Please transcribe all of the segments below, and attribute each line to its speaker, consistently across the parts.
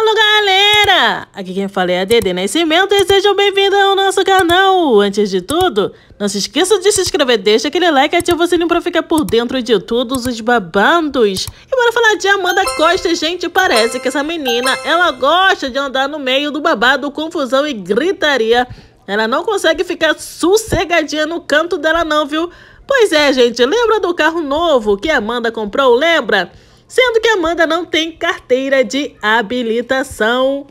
Speaker 1: Alô galera! Aqui quem fala é a Dede Nascimento e sejam bem-vindos ao nosso canal! Antes de tudo, não se esqueça de se inscrever, deixa aquele like e ativa o sininho pra ficar por dentro de todos os babandos! E bora falar de Amanda Costa, gente, parece que essa menina, ela gosta de andar no meio do babado, confusão e gritaria. Ela não consegue ficar sossegadinha no canto dela não, viu? Pois é, gente, lembra do carro novo que Amanda comprou, lembra? Lembra? sendo que Amanda não tem carteira de habilitação.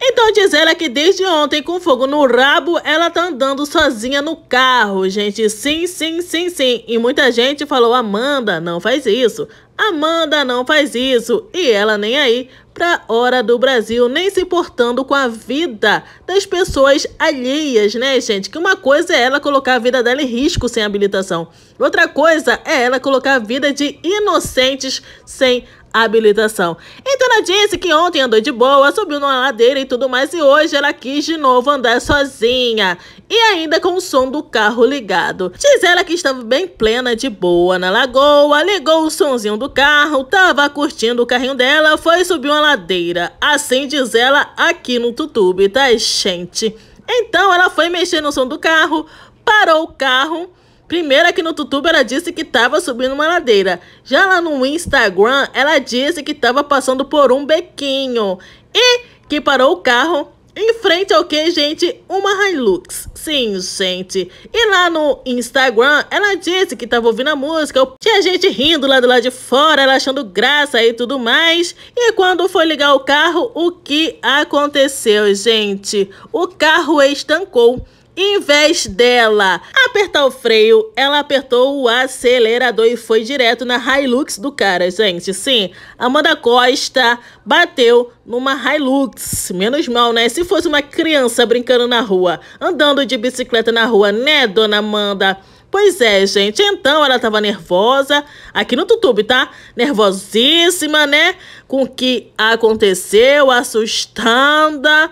Speaker 1: Então diz ela que desde ontem, com fogo no rabo, ela tá andando sozinha no carro, gente. Sim, sim, sim, sim. E muita gente falou, Amanda, não faz isso. Amanda não faz isso. E ela nem aí pra hora do Brasil, nem se importando com a vida das pessoas alheias, né, gente? Que uma coisa é ela colocar a vida dela em risco sem habilitação. Outra coisa é ela colocar a vida de inocentes sem habilitação habilitação. Então ela disse que ontem andou de boa, subiu numa ladeira e tudo mais, e hoje ela quis de novo andar sozinha e ainda com o som do carro ligado. Diz ela que estava bem plena de boa na lagoa, ligou o sonzinho do carro, tava curtindo o carrinho dela, foi subir uma ladeira. Assim diz ela aqui no YouTube, tá, gente? Então ela foi mexer no som do carro, parou o carro Primeiro aqui no YouTube ela disse que estava subindo uma ladeira. Já lá no Instagram ela disse que estava passando por um bequinho e que parou o carro em frente ao que, gente? Uma Hilux. Sim, gente. E lá no Instagram, ela disse que tava ouvindo a música. Tinha gente rindo lá do lado de fora, ela achando graça e tudo mais. E quando foi ligar o carro, o que aconteceu, gente? O carro estancou. Em vez dela apertar o freio, ela apertou o acelerador e foi direto na Hilux do cara, gente. Sim, Amanda Costa bateu numa Hilux. Menos mal, né? Se fosse uma criança brincando na rua, andando de bicicleta na rua, né, dona Amanda? Pois é, gente. Então ela tava nervosa, aqui no YouTube, tá? Nervosíssima, né? Com o que aconteceu, assustada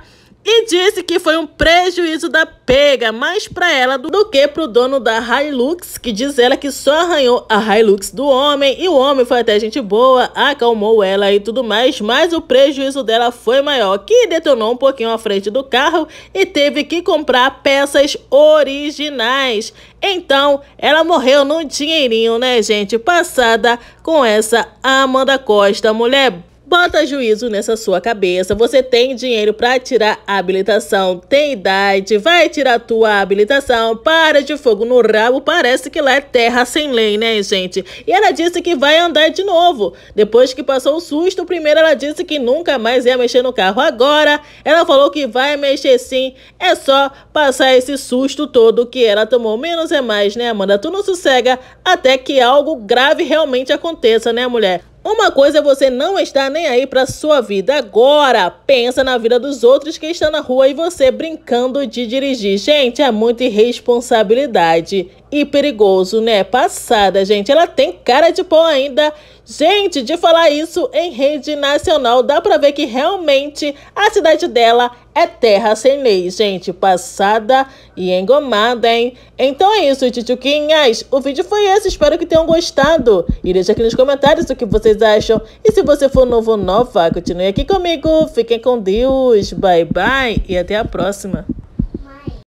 Speaker 1: e disse que foi um prejuízo da pega, mais para ela do que pro dono da Hilux, que diz ela que só arranhou a Hilux do homem e o homem foi até gente boa, acalmou ela e tudo mais, mas o prejuízo dela foi maior, que detonou um pouquinho a frente do carro e teve que comprar peças originais. Então, ela morreu no dinheirinho, né, gente? Passada com essa Amanda Costa, mulher Bota juízo nessa sua cabeça. Você tem dinheiro para tirar a habilitação, tem idade, vai tirar tua habilitação. Para de fogo no rabo, parece que lá é terra sem lei, né, gente? E ela disse que vai andar de novo. Depois que passou o susto, primeiro ela disse que nunca mais ia mexer no carro. Agora, ela falou que vai mexer sim. É só passar esse susto todo que ela tomou. Menos é mais, né, Amanda? Tu não sossega até que algo grave realmente aconteça, né, mulher? Uma coisa é você não estar nem aí para sua vida agora. Pensa na vida dos outros que estão na rua e você brincando de dirigir. Gente, é muita irresponsabilidade e perigoso, né? Passada, gente. Ela tem cara de pó ainda. Gente, de falar isso em rede nacional, dá pra ver que realmente a cidade dela é terra sem lei, gente. Passada e engomada, hein? Então é isso, tituquinhas. O vídeo foi esse. Espero que tenham gostado. E deixa aqui nos comentários o que vocês acham. E se você for novo ou nova, continue aqui comigo. Fiquem com Deus. Bye, bye. E até a próxima.